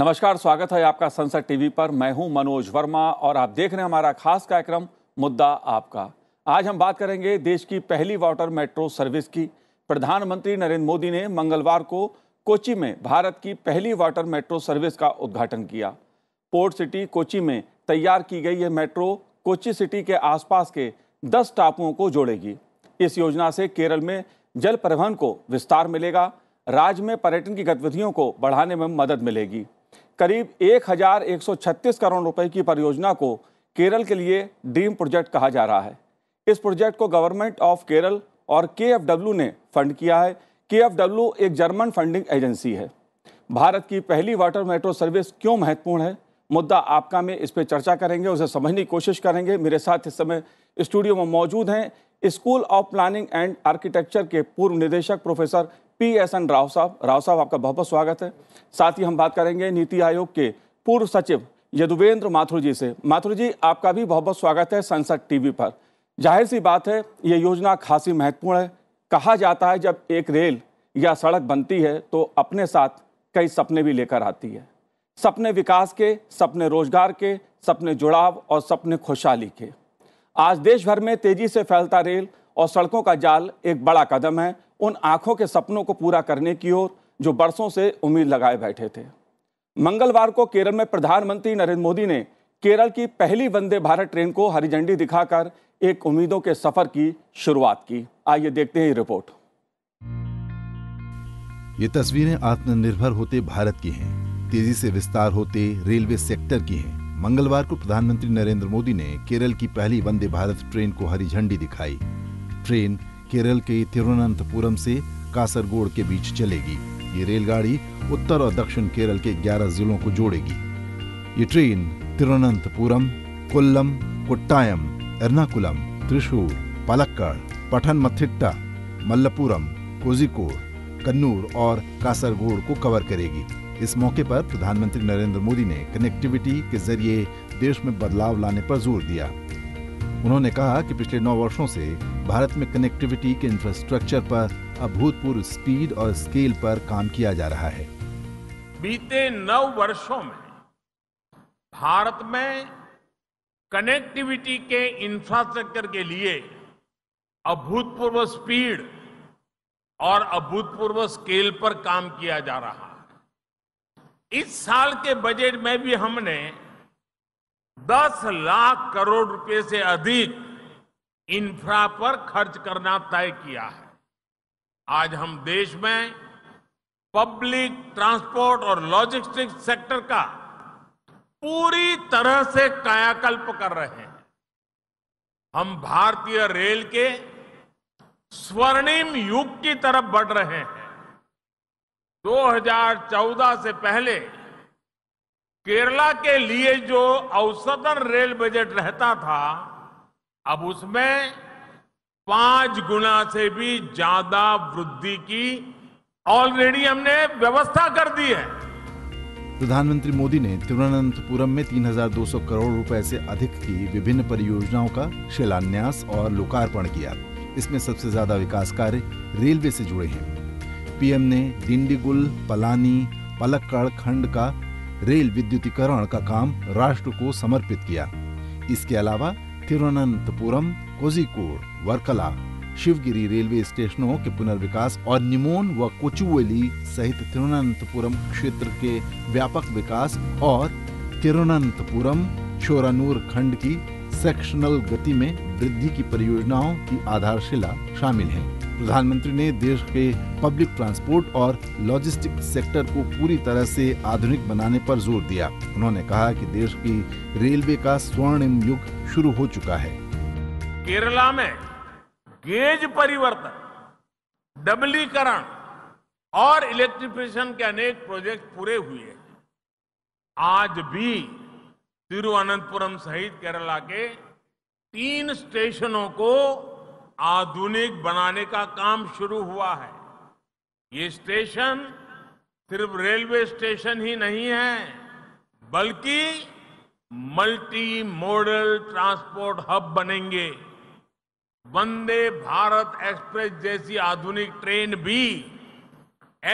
नमस्कार स्वागत है आपका संसद टीवी पर मैं हूं मनोज वर्मा और आप देख रहे हैं हमारा खास कार्यक्रम मुद्दा आपका आज हम बात करेंगे देश की पहली वाटर मेट्रो सर्विस की प्रधानमंत्री नरेंद्र मोदी ने मंगलवार को कोची में भारत की पहली वाटर मेट्रो सर्विस का उद्घाटन किया पोर्ट सिटी कोची में तैयार की गई यह मेट्रो कोची सिटी के आसपास के दस टापुओं को जोड़ेगी इस योजना से केरल में जल परिवहन को विस्तार मिलेगा राज्य में पर्यटन की गतिविधियों को बढ़ाने में मदद मिलेगी करीब 1136 करोड़ रुपए की परियोजना को केरल के लिए ड्रीम प्रोजेक्ट कहा जा रहा है इस प्रोजेक्ट को गवर्नमेंट ऑफ केरल और के ने फंड किया है के एक जर्मन फंडिंग एजेंसी है भारत की पहली वाटर मेट्रो सर्विस क्यों महत्वपूर्ण है मुद्दा आपका में इस पर चर्चा करेंगे उसे समझने की कोशिश करेंगे मेरे साथ इस समय स्टूडियो में मौजूद हैं school of planning and architecture के पूर्व निदेशक professor P S N Rao साहब राव साहब आपका बहुत बहुत स्वागत है साथ ही हम बात करेंगे नीति आयोग के पूर्व सचिव यदुवेंद्र माथुर जी से माथुर जी आपका भी बहुत बहुत स्वागत है संसद टीवी पर जाहिर सी बात है ये योजना खासी महत्वपूर्ण है कहा जाता है जब एक रेल या सड़क बनती है तो अपने साथ कई सपने भी लेकर आती है सपने विकास के सपने रोजगार के सपने जुड़ाव और सपने खुशहाली के आज देश भर में तेजी से फैलता रेल और सड़कों का जाल एक बड़ा कदम है उन आंखों के सपनों को पूरा करने की ओर जो बरसों से उम्मीद लगाए बैठे थे मंगलवार को केरल में प्रधानमंत्री नरेंद्र मोदी ने केरल की पहली वंदे भारत ट्रेन को हरी झंडी दिखाकर एक उम्मीदों के सफर की शुरुआत की आइए देखते हैं रिपोर्ट ये तस्वीरें आत्मनिर्भर होते भारत की हैं तेजी से विस्तार होते रेलवे सेक्टर की हैं मंगलवार को प्रधानमंत्री नरेंद्र मोदी ने केरल की पहली वंदे भारत ट्रेन को हरी झंडी दिखाई ट्रेन केरल के तिरुवनंतपुरम से कासरगोड के बीच चलेगी ये रेलगाड़ी उत्तर और दक्षिण केरल के 11 जिलों को जोड़ेगी ये ट्रेन तिरुवनंतपुरम कोल्लम कोट्टायम एर्नाकुलम त्रिशूर पलक्कड़ मथिट्टा मल्लपुरम कोजिकोड कन्नूर और कासरगोड को कवर करेगी इस मौके पर प्रधानमंत्री नरेंद्र मोदी ने कनेक्टिविटी के जरिए देश में बदलाव लाने पर जोर दिया उन्होंने कहा कि पिछले नौ वर्षों से भारत में कनेक्टिविटी के इंफ्रास्ट्रक्चर पर अभूतपूर्व स्पीड और स्केल पर काम किया जा रहा है बीते नौ वर्षों में भारत में कनेक्टिविटी के इंफ्रास्ट्रक्चर के लिए अभूतपूर्व स्पीड और अभूतपूर्व स्केल पर काम किया जा रहा है इस साल के बजट में भी हमने दस लाख करोड़ रुपए से अधिक इंफ्रा पर खर्च करना तय किया है आज हम देश में पब्लिक ट्रांसपोर्ट और लॉजिस्टिक्स सेक्टर का पूरी तरह से कायाकल्प कर रहे हैं हम भारतीय रेल के स्वर्णिम युग की तरफ बढ़ रहे हैं 2014 से पहले केरला के लिए जो औसतन रेल बजट रहता था अब उसमें पांच गुना से भी ज्यादा वृद्धि की ऑलरेडी हमने व्यवस्था कर दी है प्रधानमंत्री मोदी ने तिरुवनंतपुरम में 3,200 करोड़ रुपए से अधिक की विभिन्न परियोजनाओं का शिलान्यास और लोकार्पण किया इसमें सबसे ज्यादा विकास कार्य रेलवे से जुड़े हैं पीएम ने डिंडीगुल पलानी पलक्कड़ खंड का रेल विद्युतीकरण का काम राष्ट्र को समर्पित किया इसके अलावा तिरुवनंतपुरम कोजिकोड वर्कला शिवगिरी रेलवे स्टेशनों के पुनर्विकास और निमोन व कोचुवेली सहित तिरुवनंतपुरम क्षेत्र के व्यापक विकास और तिरुवनंतपुरम शोरानूर खंड की सेक्शनल गति में वृद्धि की परियोजनाओं की आधारशिला शामिल है प्रधानमंत्री ने देश के पब्लिक ट्रांसपोर्ट और लॉजिस्टिक सेक्टर को पूरी तरह से आधुनिक बनाने पर जोर दिया उन्होंने कहा कि देश की रेलवे का स्वर्णिम युग शुरू हो चुका है केरला में गेज परिवर्तन डबलीकरण और इलेक्ट्रिफिकेशन के अनेक प्रोजेक्ट पूरे हुए आज भी तिरुवनंतपुरम सहित केरला के तीन स्टेशनों को आधुनिक बनाने का काम शुरू हुआ है ये स्टेशन सिर्फ रेलवे स्टेशन ही नहीं है बल्कि मल्टी मॉडल ट्रांसपोर्ट हब बनेंगे वंदे भारत एक्सप्रेस जैसी आधुनिक ट्रेन भी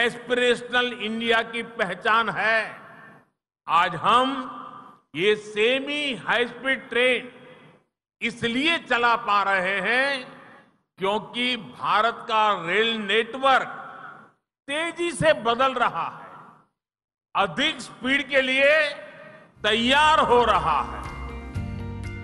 एस्पिरेशनल इंडिया की पहचान है आज हम ये सेमी हाई स्पीड ट्रेन इसलिए चला पा रहे हैं क्योंकि भारत का रेल नेटवर्क तेजी से बदल रहा है अधिक स्पीड के लिए तैयार हो रहा है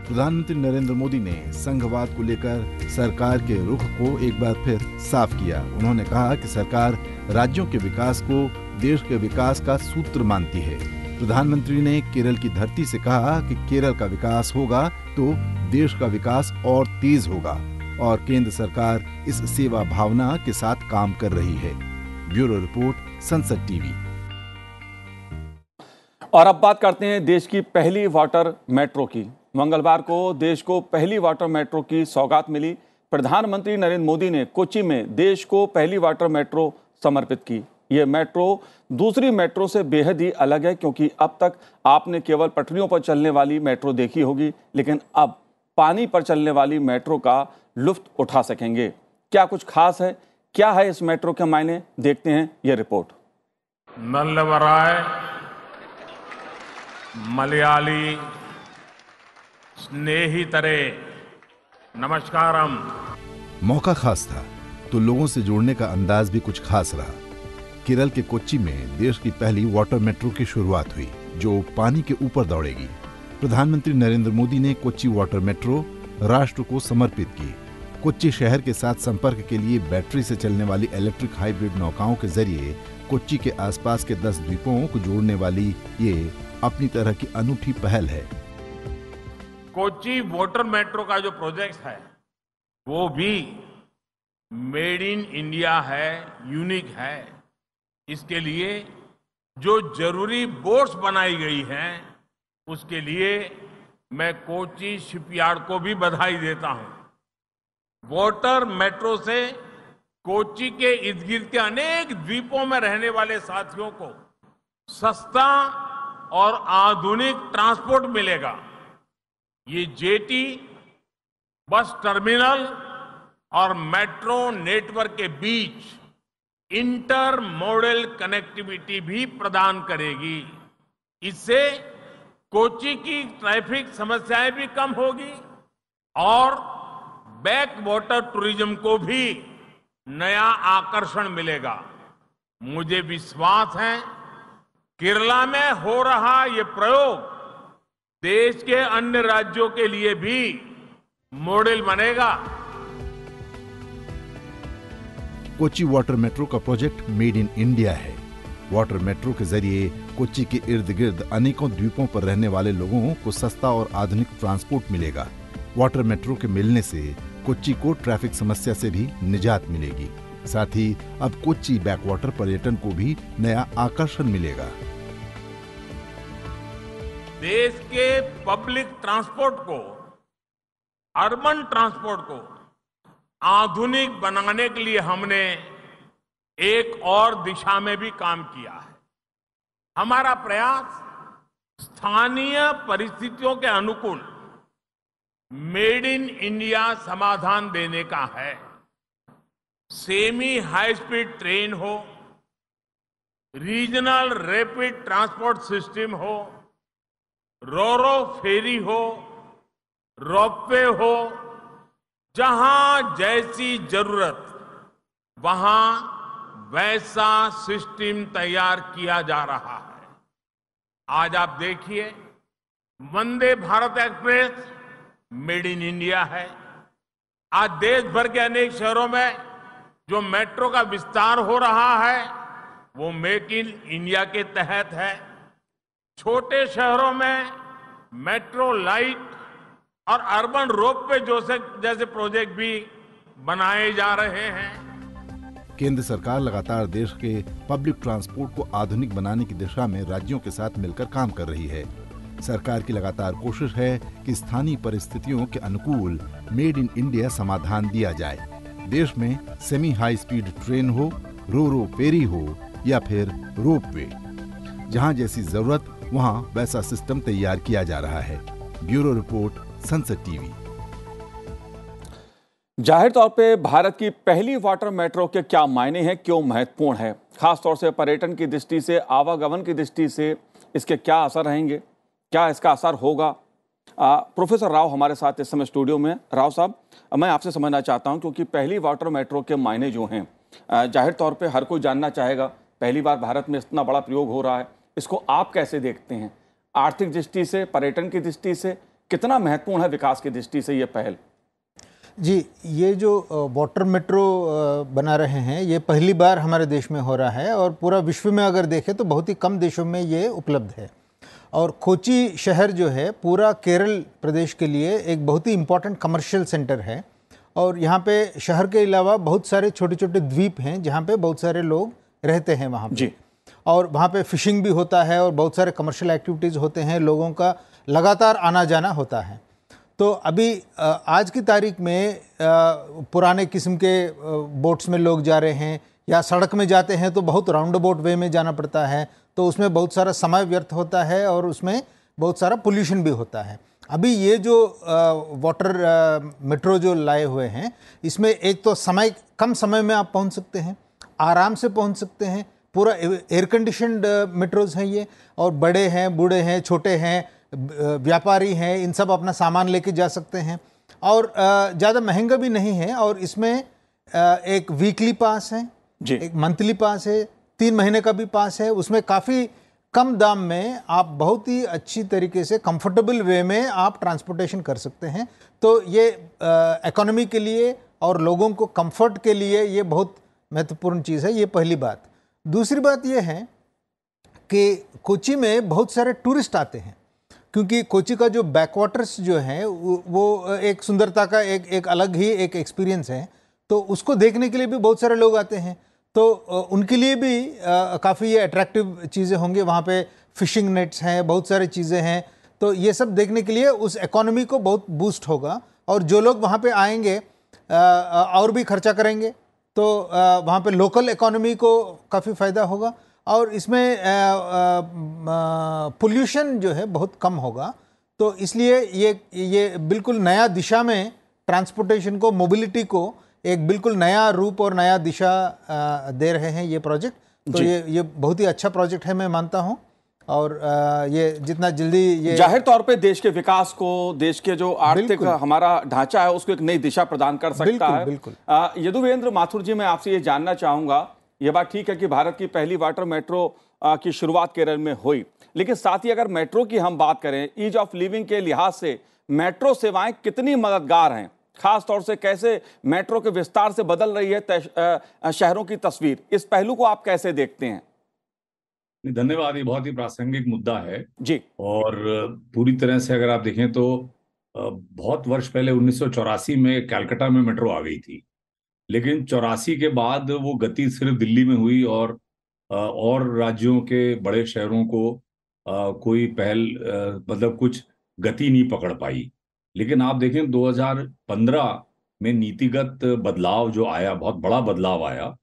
प्रधानमंत्री नरेंद्र मोदी ने संघवाद को लेकर सरकार के रुख को एक बार फिर साफ किया उन्होंने कहा कि सरकार राज्यों के विकास को देश के विकास का सूत्र मानती है प्रधानमंत्री ने केरल की धरती से कहा कि केरल का विकास होगा तो देश का विकास और तेज होगा और केंद्र सरकार इस सेवा भावना के साथ काम कर रही है ब्यूरो रिपोर्ट संसद टीवी और अब बात करते हैं देश की पहली वाटर मेट्रो की मंगलवार को देश को पहली वाटर मेट्रो की सौगात मिली प्रधानमंत्री नरेंद्र मोदी ने कोची में देश को पहली वाटर मेट्रो समर्पित की ये मेट्रो दूसरी मेट्रो से बेहद ही अलग है क्योंकि अब तक आपने केवल पटरियों पर चलने वाली मेट्रो देखी होगी लेकिन अब पानी पर चलने वाली मेट्रो का लुफ्त उठा सकेंगे क्या कुछ खास है क्या है इस मेट्रो के मायने देखते हैं यह रिपोर्ट नल्लवराय मलयाली स्नेही तरे नमस्कारम मौका खास था तो लोगों से जुड़ने का अंदाज भी कुछ खास रहा केरल के कोच्चि में देश की पहली वाटर मेट्रो की शुरुआत हुई जो पानी के ऊपर दौड़ेगी प्रधानमंत्री नरेंद्र मोदी ने कोच्चि वाटर मेट्रो राष्ट्र को समर्पित की कोच्चि शहर के साथ संपर्क के लिए बैटरी से चलने वाली इलेक्ट्रिक हाइब्रिड नौकाओं के जरिए कोच्चि के आसपास के दस द्वीपों को जोड़ने वाली ये अपनी तरह की अनूठी पहल है कोच्चि वाटर मेट्रो का जो प्रोजेक्ट है वो भी मेड इन इंडिया है यूनिक है इसके लिए जो जरूरी बोर्ड्स बनाई गई हैं उसके लिए मैं कोची शिपयार्ड को भी बधाई देता हूं वोटर मेट्रो से कोची के इर्द गिर्द के अनेक द्वीपों में रहने वाले साथियों को सस्ता और आधुनिक ट्रांसपोर्ट मिलेगा ये जेटी बस टर्मिनल और मेट्रो नेटवर्क के बीच इंटर मॉडल कनेक्टिविटी भी प्रदान करेगी इससे कोची की ट्रैफिक समस्याएं भी कम होगी और बैक वाटर टूरिज्म को भी नया आकर्षण मिलेगा मुझे विश्वास है केरला में हो रहा ये प्रयोग देश के अन्य राज्यों के लिए भी मॉडल बनेगा कोची वाटर मेट्रो का प्रोजेक्ट मेड इन इंडिया है वाटर मेट्रो के जरिए कोची के इर्द गिर्द अनेकों द्वीपों पर रहने वाले लोगों को सस्ता और आधुनिक ट्रांसपोर्ट मिलेगा वाटर मेट्रो के मिलने से कोची को ट्रैफिक समस्या से भी निजात मिलेगी साथ ही अब बैक बैकवाटर पर्यटन को भी नया आकर्षण मिलेगा देश के पब्लिक ट्रांसपोर्ट को अर्बन ट्रांसपोर्ट को आधुनिक बनाने के लिए हमने एक और दिशा में भी काम किया है हमारा प्रयास स्थानीय परिस्थितियों के अनुकूल मेड इन इंडिया समाधान देने का है सेमी हाई स्पीड ट्रेन हो रीजनल रैपिड ट्रांसपोर्ट सिस्टम हो रोरो फेरी हो रोपवे हो जहां जैसी जरूरत वहां वैसा सिस्टम तैयार किया जा रहा है आज आप देखिए Vande Bharat express made in India है आज देश भर के अनेक शहरों में जो मेट्रो का विस्तार हो रहा है वो मेक इन इंडिया के तहत है छोटे शहरों में मेट्रो लाइट और अर्बन रोप पे जो से जैसे प्रोजेक्ट भी बनाए जा रहे हैं केंद्र सरकार लगातार देश के पब्लिक ट्रांसपोर्ट को आधुनिक बनाने की दिशा में राज्यों के साथ मिलकर काम कर रही है सरकार की लगातार कोशिश है कि स्थानीय परिस्थितियों के अनुकूल मेड इन इंडिया समाधान दिया जाए देश में सेमी हाई स्पीड ट्रेन हो रो रो पेरी हो या फिर रोप वे जहाँ जैसी जरूरत वहाँ वैसा सिस्टम तैयार किया जा रहा है ब्यूरो रिपोर्ट सनसेट टीवी जाहिर तौर पे भारत की पहली वाटर मेट्रो के क्या मायने हैं क्यों महत्वपूर्ण है खासतौर से पर्यटन की दृष्टि से आवागमन की दृष्टि से इसके क्या असर रहेंगे क्या इसका असर होगा आ, प्रोफेसर राव हमारे साथ इस समय स्टूडियो में राव साहब मैं आपसे समझना चाहता हूं क्योंकि पहली वाटर मेट्रो के मायने जो हैं जाहिर तौर पे हर कोई जानना चाहेगा पहली बार भारत में इतना बड़ा प्रयोग हो रहा है इसको आप कैसे देखते हैं आर्थिक दृष्टि से पर्यटन की दृष्टि से कितना महत्वपूर्ण है विकास की दृष्टि से ये पहल जी ये जो वाटर मेट्रो बना रहे हैं ये पहली बार हमारे देश में हो रहा है और पूरा विश्व में अगर देखें तो बहुत ही कम देशों में ये उपलब्ध है और कोची शहर जो है पूरा केरल प्रदेश के लिए एक बहुत ही इम्पोर्टेंट कमर्शियल सेंटर है और यहाँ पे शहर के अलावा बहुत सारे छोटे छोटे द्वीप हैं जहाँ पे बहुत सारे लोग रहते हैं वहाँ जी और वहाँ पे फिशिंग भी होता है और बहुत सारे कमर्शियल एक्टिविटीज़ होते हैं लोगों का लगातार आना जाना होता है तो अभी आज की तारीख में पुराने किस्म के बोट्स में लोग जा रहे हैं या सड़क में जाते हैं तो बहुत राउंड अबाउट वे में जाना पड़ता है तो उसमें बहुत सारा समय व्यर्थ होता है और उसमें बहुत सारा पोल्यूशन भी होता है अभी ये जो वाटर मेट्रो जो लाए हुए हैं इसमें एक तो समय कम समय में आप पहुंच सकते हैं आराम से पहुंच सकते हैं पूरा एयर कंडीशनड मेट्रोज़ हैं ये और बड़े हैं बूढ़े हैं छोटे हैं व्यापारी हैं इन सब अपना सामान लेके जा सकते हैं और ज़्यादा महंगा भी नहीं है और इसमें एक वीकली पास है जी एक मंथली पास है तीन महीने का भी पास है उसमें काफ़ी कम दाम में आप बहुत ही अच्छी तरीके से कंफर्टेबल वे में आप ट्रांसपोर्टेशन कर सकते हैं तो ये इकोनॉमी के लिए और लोगों को कंफर्ट के लिए ये बहुत महत्वपूर्ण चीज़ है ये पहली बात दूसरी बात ये है कि कोची में बहुत सारे टूरिस्ट आते हैं क्योंकि कोची का जो बैकवाटर्स जो है वो एक सुंदरता का एक एक अलग ही एक एक्सपीरियंस है तो उसको देखने के लिए भी बहुत सारे लोग आते हैं तो उनके लिए भी काफ़ी ये अट्रैक्टिव चीज़ें होंगी वहाँ पे फिशिंग नेट्स हैं बहुत सारी चीज़ें हैं तो ये सब देखने के लिए उस इकोनॉमी को बहुत बूस्ट होगा और जो लोग वहाँ पर आएंगे और भी खर्चा करेंगे तो वहाँ पर लोकल इकोनॉमी को काफ़ी फ़ायदा होगा और इसमें पोल्यूशन जो है बहुत कम होगा तो इसलिए ये ये बिल्कुल नया दिशा में ट्रांसपोर्टेशन को मोबिलिटी को एक बिल्कुल नया रूप और नया दिशा दे रहे हैं ये प्रोजेक्ट तो ये ये बहुत ही अच्छा प्रोजेक्ट है मैं मानता हूँ और ये जितना जल्दी ये जाहिर तौर पे देश के विकास को देश के जो आर्थिक हमारा ढांचा है उसको एक नई दिशा प्रदान कर सकता बिल्कुल, है बिल्कुल यदुवेंद्र माथुर जी मैं आपसे ये जानना चाहूँगा ये बात ठीक है कि भारत की पहली वाटर मेट्रो की शुरुआत केरल में हुई लेकिन साथ ही अगर मेट्रो की हम बात करें ईज ऑफ लिविंग के लिहाज से मेट्रो सेवाएं कितनी मददगार हैं खास तौर से कैसे मेट्रो के विस्तार से बदल रही है शहरों की तस्वीर इस पहलू को आप कैसे देखते हैं धन्यवाद ये बहुत ही प्रासंगिक मुद्दा है जी और पूरी तरह से अगर आप देखें तो बहुत वर्ष पहले उन्नीस में कैलकाटा में मेट्रो आ गई थी लेकिन चौरासी के बाद वो गति सिर्फ दिल्ली में हुई और और राज्यों के बड़े शहरों को कोई पहल मतलब कुछ गति नहीं पकड़ पाई लेकिन आप देखें 2015 में नीतिगत बदलाव जो आया बहुत बड़ा बदलाव आया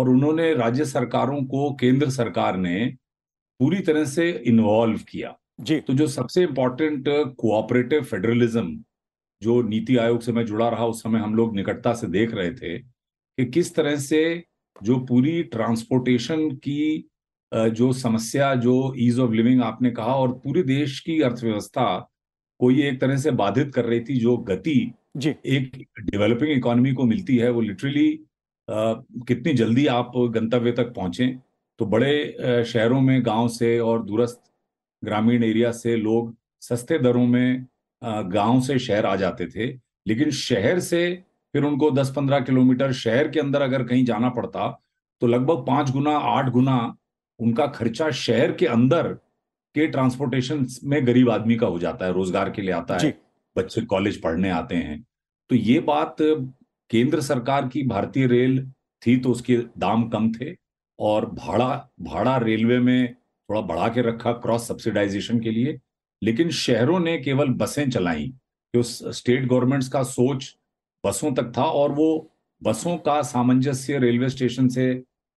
और उन्होंने राज्य सरकारों को केंद्र सरकार ने पूरी तरह से इन्वॉल्व किया जी तो जो सबसे इम्पोर्टेंट कोऑपरेटिव फेडरलिज्म जो नीति आयोग से मैं जुड़ा रहा उस समय हम लोग निकटता से देख रहे थे कि किस तरह से जो पूरी ट्रांसपोर्टेशन की जो समस्या जो ईज ऑफ लिविंग आपने कहा और पूरे देश की अर्थव्यवस्था को ये एक तरह से बाधित कर रही थी जो गति जी एक डेवलपिंग इकोनॉमी को मिलती है वो लिटरली कितनी जल्दी आप गंतव्य तक पहुंचे तो बड़े शहरों में गांव से और दूरस्थ ग्रामीण एरिया से लोग सस्ते दरों में गांव से शहर आ जाते थे लेकिन शहर से फिर उनको 10-15 किलोमीटर शहर के अंदर अगर कहीं जाना पड़ता तो लगभग पांच गुना आठ गुना उनका खर्चा शहर के अंदर के ट्रांसपोर्टेशन में गरीब आदमी का हो जाता है रोजगार के लिए आता है बच्चे कॉलेज पढ़ने आते हैं तो ये बात केंद्र सरकार की भारतीय रेल थी तो उसके दाम कम थे और भाड़ा भाड़ा रेलवे में थोड़ा बढ़ा के रखा क्रॉस सब्सिडाइजेशन के लिए लेकिन शहरों ने केवल बसें चलाई जो स्टेट गवर्नमेंट्स का सोच बसों तक था और वो बसों का सामंजस्य रेलवे स्टेशन से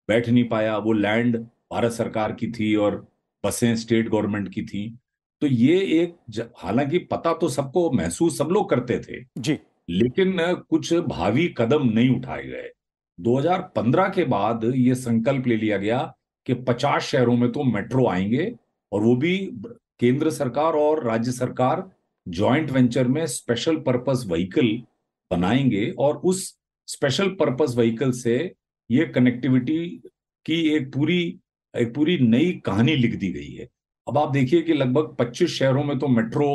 बैठ नहीं पाया वो लैंड भारत सरकार की थी और बसें स्टेट गवर्नमेंट की थी तो ये एक हालांकि पता तो सबको महसूस सब लोग करते थे जी लेकिन कुछ भावी कदम नहीं उठाए गए 2015 के बाद ये संकल्प ले लिया गया कि 50 शहरों में तो मेट्रो आएंगे और वो भी केंद्र सरकार और राज्य सरकार ज्वाइंट वेंचर में स्पेशल पर्पस व्हीकल बनाएंगे और उस स्पेशल पर्पस व्हीकल से ये कनेक्टिविटी की एक पूरी एक पूरी नई कहानी लिख दी गई है अब आप देखिए कि लगभग 25 शहरों में तो मेट्रो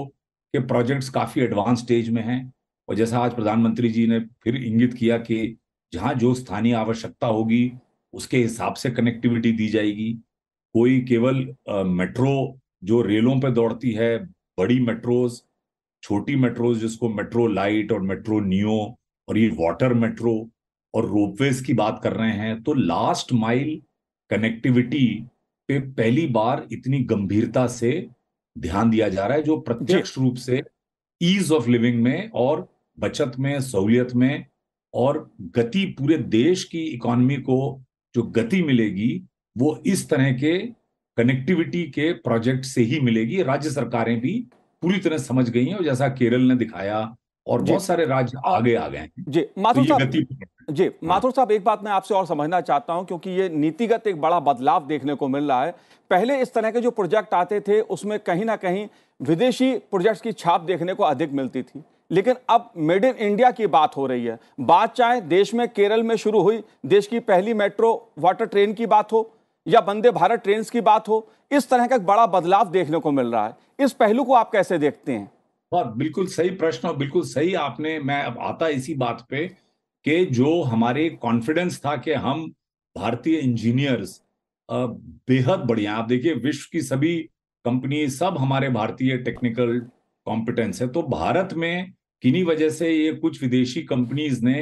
के प्रोजेक्ट्स काफी एडवांस स्टेज में हैं और जैसा आज प्रधानमंत्री जी ने फिर इंगित किया कि जहां जो स्थानीय आवश्यकता होगी उसके हिसाब से कनेक्टिविटी दी जाएगी कोई केवल मेट्रो जो रेलों पर दौड़ती है बड़ी मेट्रोज छोटी मेट्रोज जिसको मेट्रो लाइट और मेट्रो नियो और ये वाटर मेट्रो और रोपवेज की बात कर रहे हैं तो लास्ट माइल कनेक्टिविटी पे पहली बार इतनी गंभीरता से ध्यान दिया जा रहा है जो प्रत्यक्ष रूप से ईज ऑफ लिविंग में और बचत में सहूलियत में और गति पूरे देश की इकोनॉमी को जो गति मिलेगी वो इस तरह के कनेक्टिविटी के प्रोजेक्ट से ही मिलेगी राज्य सरकारें भी पूरी तरह समझ गई हैं और जैसा केरल ने दिखाया और बहुत सारे राज्य आगे आ गए हैं जी तो माथुर साहब जी हाँ। माथुर साहब एक बात मैं आपसे और समझना चाहता हूं क्योंकि ये नीतिगत एक बड़ा बदलाव देखने को मिल रहा है पहले इस तरह के जो प्रोजेक्ट आते थे उसमें कहीं ना कहीं विदेशी प्रोजेक्ट्स की छाप देखने को अधिक मिलती थी लेकिन अब मेड इन इंडिया की बात हो रही है बात चाहे देश में केरल में शुरू हुई देश की पहली मेट्रो वाटर ट्रेन की बात हो या वंदे भारत ट्रेन की बात हो इस तरह का एक बड़ा बदलाव देखने को मिल रहा है इस पहलू को आप कैसे देखते हैं और बिल्कुल सही प्रश्न और बिल्कुल सही आपने मैं अब आता इसी बात पे कि जो हमारे कॉन्फिडेंस था कि हम भारतीय इंजीनियर्स बेहद बढ़िया आप देखिए विश्व की सभी कंपनी सब हमारे भारतीय टेक्निकल कॉम्पिटेंस है तो भारत में किन्हीं वजह से ये कुछ विदेशी कंपनीज ने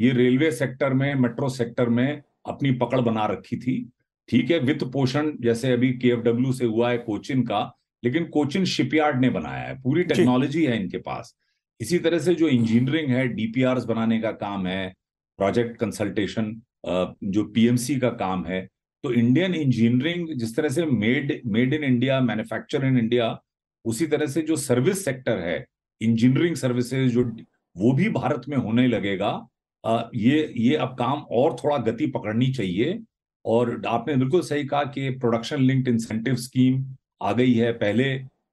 ये रेलवे सेक्टर में मेट्रो सेक्टर में अपनी पकड़ बना रखी थी ठीक है वित्त पोषण जैसे अभी के से हुआ है कोचिन का लेकिन कोचिन शिपयार्ड ने बनाया है पूरी टेक्नोलॉजी है इनके पास इसी तरह से जो इंजीनियरिंग है डीपीआर बनाने का काम है प्रोजेक्ट कंसल्टेशन जो पीएमसी का काम है तो इंडियन इंजीनियरिंग जिस तरह से made made in India manufacture in India उसी तरह से जो सर्विस सेक्टर है इंजीनियरिंग सर्विसेज जो वो भी भारत में होने लगेगा ये ये अब काम और थोड़ा गति पकड़नी चाहिए और आपने बिल्कुल सही कहा कि प्रोडक्शन लिंक्ड इंसेंटिव स्कीम आ गई है पहले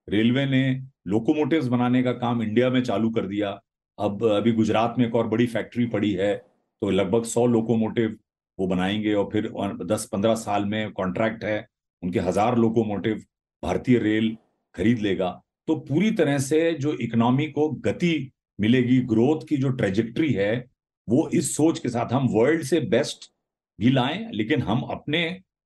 रेलवे ने लोकोमोटिव्स बनाने का काम इंडिया में चालू कर दिया अब अभी गुजरात में एक और बड़ी फैक्ट्री पड़ी है तो लगभग सौ लोकोमोटिव वो बनाएंगे और फिर दस पंद्रह साल में कॉन्ट्रैक्ट है उनके हजार लोकोमोटिव भारतीय रेल खरीद लेगा तो पूरी तरह से जो इकोनॉमी को गति मिलेगी ग्रोथ की जो ट्रेजेक्ट्री है वो इस सोच के साथ हम वर्ल्ड से बेस्ट भी लाएं लेकिन हम अपने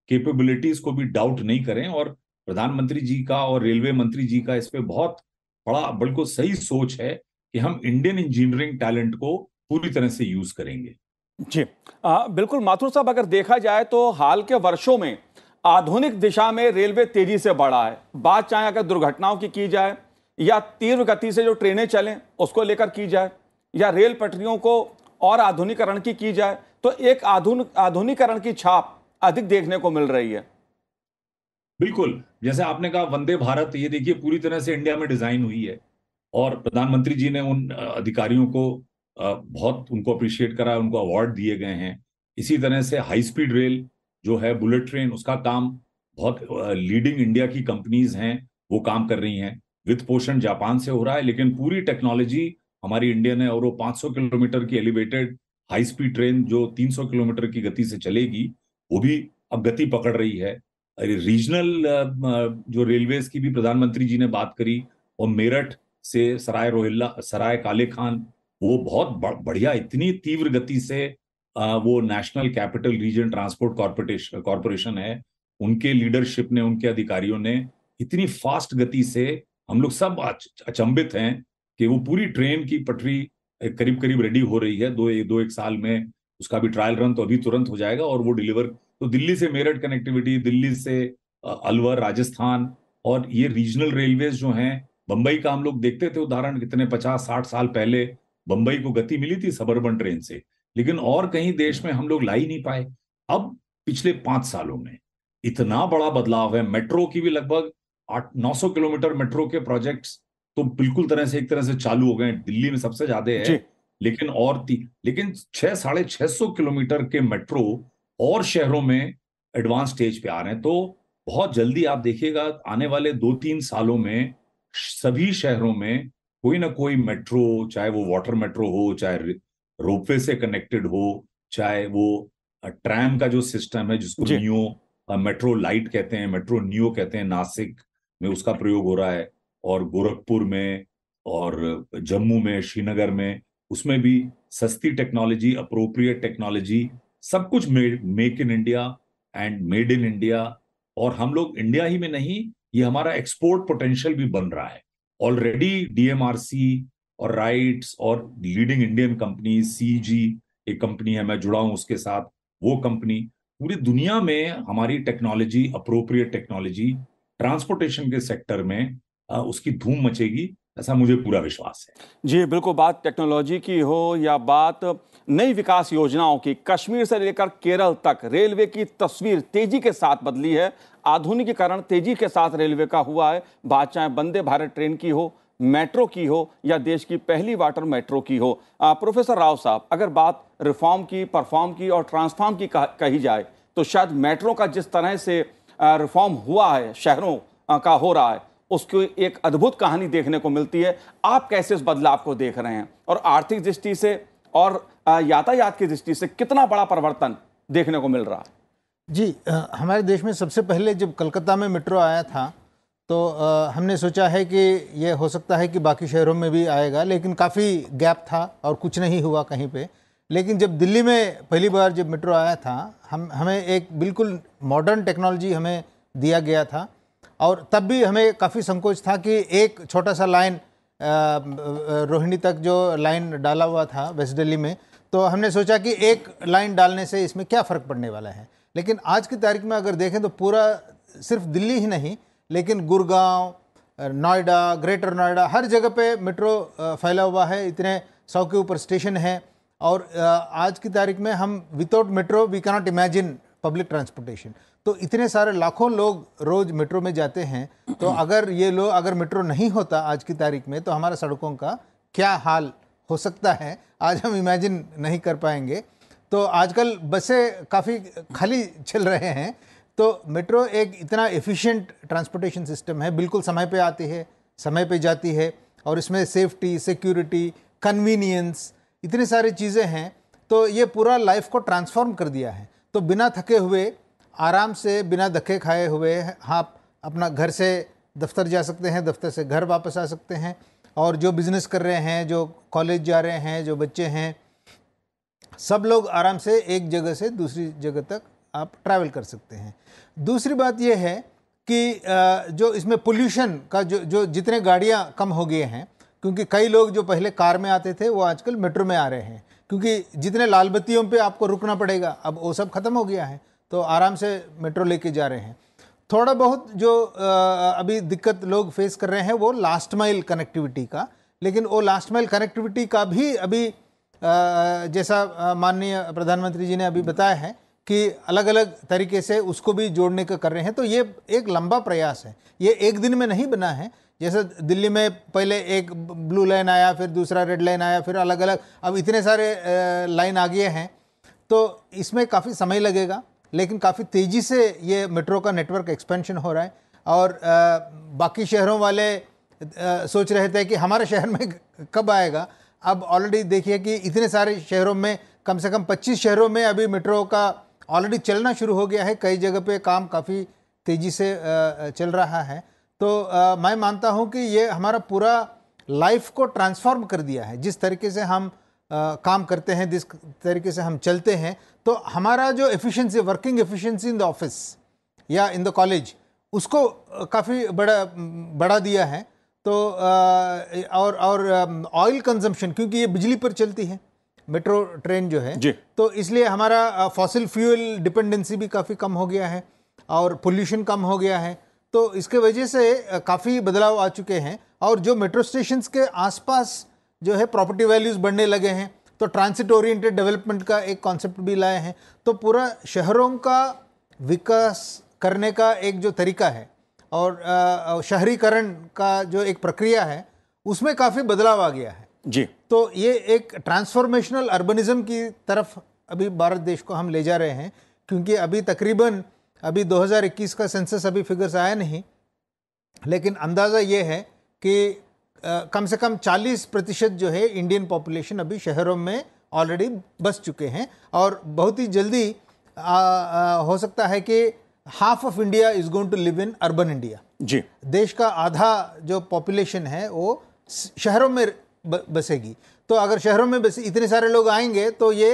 कैपेबिलिटीज को भी डाउट नहीं करें और प्रधानमंत्री जी का और रेलवे मंत्री जी का इस पर बहुत बड़ा बिल्कुल सही सोच है कि हम इंडियन इंजीनियरिंग टैलेंट को पूरी तरह से यूज करेंगे जी आ, बिल्कुल माथुर साहब अगर देखा जाए तो हाल के वर्षों में आधुनिक दिशा में रेलवे तेजी से बढ़ा है बात चाहे अगर दुर्घटनाओं की की जाए या तीव्र गति से जो ट्रेनें चलें उसको लेकर की जाए या रेल पटरियों को और आधुनिकरण की की जाए तो एक आधुनिक आधुनिकरण की छाप अधिक देखने को मिल रही है बिल्कुल जैसे आपने कहा वंदे भारत ये देखिए पूरी तरह से इंडिया में डिजाइन हुई है और प्रधानमंत्री जी ने उन अधिकारियों को बहुत उनको अप्रिशिएट करा उनको अवार्ड दिए गए हैं इसी तरह से हाई स्पीड रेल जो है बुलेट ट्रेन उसका काम बहुत लीडिंग इंडिया की कंपनीज हैं वो काम कर रही हैं वित्त पोषण जापान से हो रहा है लेकिन पूरी टेक्नोलॉजी हमारी इंडिया ने और वो 500 किलोमीटर की एलिवेटेड हाई स्पीड ट्रेन जो 300 किलोमीटर की गति से चलेगी वो भी अब गति पकड़ रही है रीजनल जो रेलवेज की भी प्रधानमंत्री जी ने बात करी और मेरठ से सराय रोहिल्ला सराय काले खान वो बहुत बढ़िया इतनी तीव्र गति से वो national capital region transport corporation corporation है उनके लीडरशिप ने उनके अधिकारियों ने इतनी फास्ट गति से हम लोग सब अचंभित हैं कि वो पूरी ट्रेन की पटरी करीब करीब रेडी हो रही है दो एक दो एक साल में उसका भी ट्रायल रन तो अभी तुरंत हो जाएगा और वो डिलीवर तो दिल्ली से मेरठ कनेक्टिविटी दिल्ली से अलवर राजस्थान और ये रीजनल रेलवे जो हैं बंबई का हम लोग देखते थे उदाहरण कितने पचास साठ साल पहले बंबई को गति मिली थी सबर्बन ट्रेन से लेकिन और कहीं देश में हम लोग ला ही नहीं पाए अब पिछले पांच सालों में इतना बड़ा बदलाव है मेट्रो की भी लगभग आठ नौ सौ किलोमीटर मेट्रो के प्रोजेक्ट्स तो बिल्कुल तरह से एक तरह से चालू हो गए दिल्ली में सबसे ज्यादा है लेकिन और लेकिन छह साढ़े छह सौ किलोमीटर के मेट्रो और शहरों में एडवांस स्टेज पे आ रहे हैं तो बहुत जल्दी आप देखिएगा आने वाले दो तीन सालों में सभी शहरों में कोई ना कोई मेट्रो चाहे वो वाटर मेट्रो हो चाहे रोपवे से कनेक्टेड हो चाहे वो ट्रैम का जो सिस्टम है जिसको न्यू मेट्रो लाइट कहते हैं मेट्रो न्यू कहते हैं नासिक में उसका प्रयोग हो रहा है और गोरखपुर में और जम्मू में श्रीनगर में उसमें भी सस्ती टेक्नोलॉजी अप्रोप्रिएट टेक्नोलॉजी सब कुछ make in India and made in India और हम लोग इंडिया ही में नहीं ये हमारा एक्सपोर्ट पोटेंशियल भी बन रहा है ऑलरेडी डीएमआरसी और राइट्स और लीडिंग इंडियन कंपनी सीजी एक कंपनी है मैं जुड़ा हूं उसके साथ वो कंपनी पूरी दुनिया में हमारी टेक्नोलॉजी अप्रोप्रिएट टेक्नोलॉजी ट्रांसपोर्टेशन के सेक्टर में उसकी धूम मचेगी ऐसा मुझे पूरा विश्वास है जी बिल्कुल बात टेक्नोलॉजी की हो या बात नई विकास योजनाओं की कश्मीर से लेकर केरल तक रेलवे की तस्वीर तेजी के साथ बदली है आधुनिकीकरण तेजी के साथ रेलवे का हुआ है बात चाहे वंदे भारत ट्रेन की हो मेट्रो की हो या देश की पहली वाटर मेट्रो की हो आ, प्रोफेसर राव साहब अगर बात रिफॉर्म की परफॉर्म की और ट्रांसफॉर्म की कह, कही जाए तो शायद मेट्रो का जिस तरह से रिफॉर्म हुआ है शहरों का हो रहा है उसकी एक अद्भुत कहानी देखने को मिलती है आप कैसे उस बदलाव को देख रहे हैं और आर्थिक दृष्टि से और यातायात की दृष्टि से कितना बड़ा परिवर्तन देखने को मिल रहा है जी हमारे देश में सबसे पहले जब कलकत्ता में मेट्रो आया था तो हमने सोचा है कि यह हो सकता है कि बाकी शहरों में भी आएगा लेकिन काफ़ी गैप था और कुछ नहीं हुआ कहीं पे लेकिन जब दिल्ली में पहली बार जब मेट्रो आया था हम हमें एक बिल्कुल मॉडर्न टेक्नोलॉजी हमें दिया गया था और तब भी हमें काफ़ी संकोच था कि एक छोटा सा लाइन रोहिणी तक जो लाइन डाला हुआ था वेस्ट दिल्ली में तो हमने सोचा कि एक लाइन डालने से इसमें क्या फ़र्क पड़ने वाला है लेकिन आज की तारीख में अगर देखें तो पूरा सिर्फ दिल्ली ही नहीं लेकिन गुड़गांव नोएडा ग्रेटर नोएडा हर जगह पे मेट्रो फैला हुआ है इतने सौ के ऊपर स्टेशन हैं और आज की तारीख में हम without metro we cannot imagine public transportation तो इतने सारे लाखों लोग रोज़ मेट्रो में जाते हैं तो अगर ये लोग अगर मेट्रो नहीं होता आज की तारीख में तो हमारा सड़कों का क्या हाल हो सकता है आज हम इमेजिन नहीं कर पाएंगे तो आजकल बसें काफ़ी खाली चल रहे हैं तो मेट्रो एक इतना एफिशिएंट ट्रांसपोर्टेशन सिस्टम है बिल्कुल समय पे आती है समय पे जाती है और इसमें सेफ्टी सिक्योरिटी कन्वीनियंस इतनी सारी चीज़ें हैं तो ये पूरा लाइफ को ट्रांसफॉर्म कर दिया है तो बिना थके हुए आराम से बिना धक्के खाए हुए आप अपना घर से दफ्तर जा सकते हैं दफ्तर से घर वापस आ सकते हैं और जो बिज़नेस कर रहे हैं जो कॉलेज जा रहे हैं जो बच्चे हैं सब लोग आराम से एक जगह से दूसरी जगह तक आप ट्रैवल कर सकते हैं दूसरी बात यह है कि जो इसमें पोल्यूशन का जो जो जितने गाड़ियाँ कम हो गए हैं क्योंकि कई लोग जो पहले कार में आते थे वो आजकल मेट्रो में आ रहे हैं क्योंकि जितने लालबत्तियों पर पे आपको रुकना पड़ेगा अब वो सब खत्म हो गया है तो आराम से मेट्रो लेके जा रहे हैं थोड़ा बहुत जो अभी दिक्कत लोग फेस कर रहे हैं वो लास्ट माइल कनेक्टिविटी का लेकिन वो लास्ट माइल कनेक्टिविटी का भी अभी जैसा माननीय प्रधानमंत्री जी ने अभी बताया है कि अलग अलग तरीके से उसको भी जोड़ने का कर रहे हैं तो ये एक लंबा प्रयास है ये एक दिन में नहीं बना है जैसे दिल्ली में पहले एक ब्लू लाइन आया फिर दूसरा रेड लाइन आया फिर अलग अलग अब इतने सारे लाइन आ गए हैं तो इसमें काफ़ी समय लगेगा लेकिन काफ़ी तेज़ी से ये मेट्रो का नेटवर्क एक्सपेंशन हो रहा है और बाकी शहरों वाले सोच रहे थे कि हमारे शहर में कब आएगा अब ऑलरेडी देखिए कि इतने सारे शहरों में कम से कम 25 शहरों में अभी मेट्रो का ऑलरेडी चलना शुरू हो गया है कई जगह पे काम काफ़ी तेज़ी से चल रहा है तो मैं मानता हूँ कि ये हमारा पूरा लाइफ को ट्रांसफॉर्म कर दिया है जिस तरीके से हम आ, काम करते हैं जिस तरीके से हम चलते हैं तो हमारा जो efficiency working efficiency in the office या इन द कॉलेज उसको काफ़ी बड़ा बढ़ा दिया है तो आ, और और ऑयल कंजम्पशन क्योंकि ये बिजली पर चलती है मेट्रो ट्रेन जो है तो इसलिए हमारा फॉसिल फ्यूल डिपेंडेंसी भी काफ़ी कम हो गया है और पोल्यूशन कम हो गया है तो इसके वजह से काफ़ी बदलाव आ चुके हैं और जो मेट्रो स्टेशन के आसपास जो है प्रॉपर्टी वैल्यूज़ बढ़ने लगे हैं तो ट्रांसिट ओरिएंटेड डेवलपमेंट का एक कॉन्सेप्ट भी लाए हैं तो पूरा शहरों का विकास करने का एक जो तरीका है और शहरीकरण का जो एक प्रक्रिया है उसमें काफ़ी बदलाव आ गया है जी तो ये एक ट्रांसफॉर्मेशनल अर्बनिज्म की तरफ अभी भारत देश को हम ले जा रहे हैं क्योंकि अभी तकरीबन अभी 2021 का सेंसस अभी फिगर्स आया नहीं लेकिन अंदाज़ा ये है कि कम से कम 40 प्रतिशत जो है इंडियन पॉपुलेशन अभी शहरों में ऑलरेडी बस चुके हैं और बहुत ही जल्दी आ, आ, हो सकता है कि half of India is going to live in urban India जी देश का आधा जो पॉपुलेशन है वो शहरों में ब, बसेगी तो अगर शहरों में बसे इतने सारे लोग आएंगे तो ये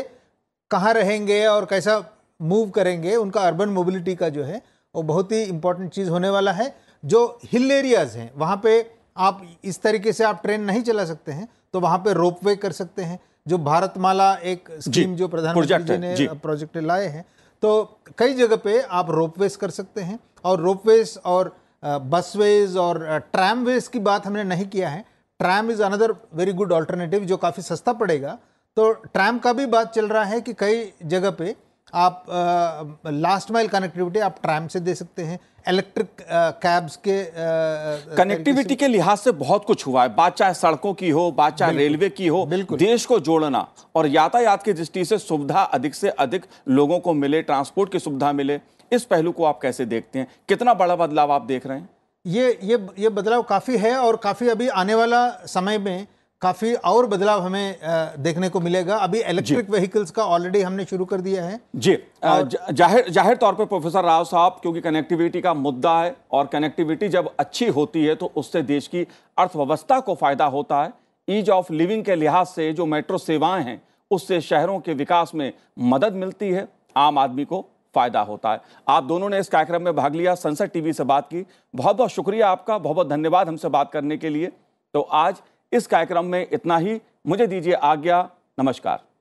कहाँ रहेंगे और कैसा मूव करेंगे उनका अर्बन मोबिलिटी का जो है वो बहुत ही इम्पोर्टेंट चीज़ होने वाला है जो हिल एरियाज़ हैं वहाँ पे आप इस तरीके से आप ट्रेन नहीं चला सकते हैं तो वहाँ पे वे कर सकते हैं जो भारतमाला एक स्कीम जो प्रधानमंत्री जी ने प्रोजेक्ट लाए हैं तो कई जगह पे आप रोप वेज कर सकते हैं और रोप वेज और बस वेज और ट्रैम वेज की बात हमने नहीं किया है tram is another very good alternative जो काफ़ी सस्ता पड़ेगा तो ट्रैम का भी बात चल रहा है कि कई जगह पे आप लास्ट माइल कनेक्टिविटी आप ट्रैम से दे सकते हैं इलेक्ट्रिक कैब्स uh, के कनेक्टिविटी uh, uh, के लिहाज से बहुत कुछ हुआ है बात चाहे सड़कों की हो बात चाहे रेलवे की हो देश को जोड़ना और यातायात की दृष्टि से सुविधा अधिक से अधिक लोगों को मिले ट्रांसपोर्ट की सुविधा मिले इस पहलू को आप कैसे देखते हैं कितना बड़ा बदलाव आप देख रहे हैं ये ये ये बदलाव काफ़ी है और काफ़ी अभी आने वाला समय में काफ़ी और बदलाव हमें देखने को मिलेगा अभी इलेक्ट्रिक व्हीकल्स का ऑलरेडी हमने शुरू कर दिया है जी जाहिर जाहिर तौर पर प्रोफेसर राव साहब क्योंकि कनेक्टिविटी का मुद्दा है और कनेक्टिविटी जब अच्छी होती है तो उससे देश की अर्थव्यवस्था को फ़ायदा होता है ईज ऑफ लिविंग के लिहाज से जो मेट्रो सेवाएं हैं उससे शहरों के विकास में मदद मिलती है आम आदमी को फ़ायदा होता है आप दोनों ने इस कार्यक्रम में भाग लिया संसद टीवी से बात की बहुत बहुत शुक्रिया आपका बहुत बहुत धन्यवाद हमसे बात करने के लिए तो आज इस कार्यक्रम में इतना ही मुझे दीजिए आज्ञा नमस्कार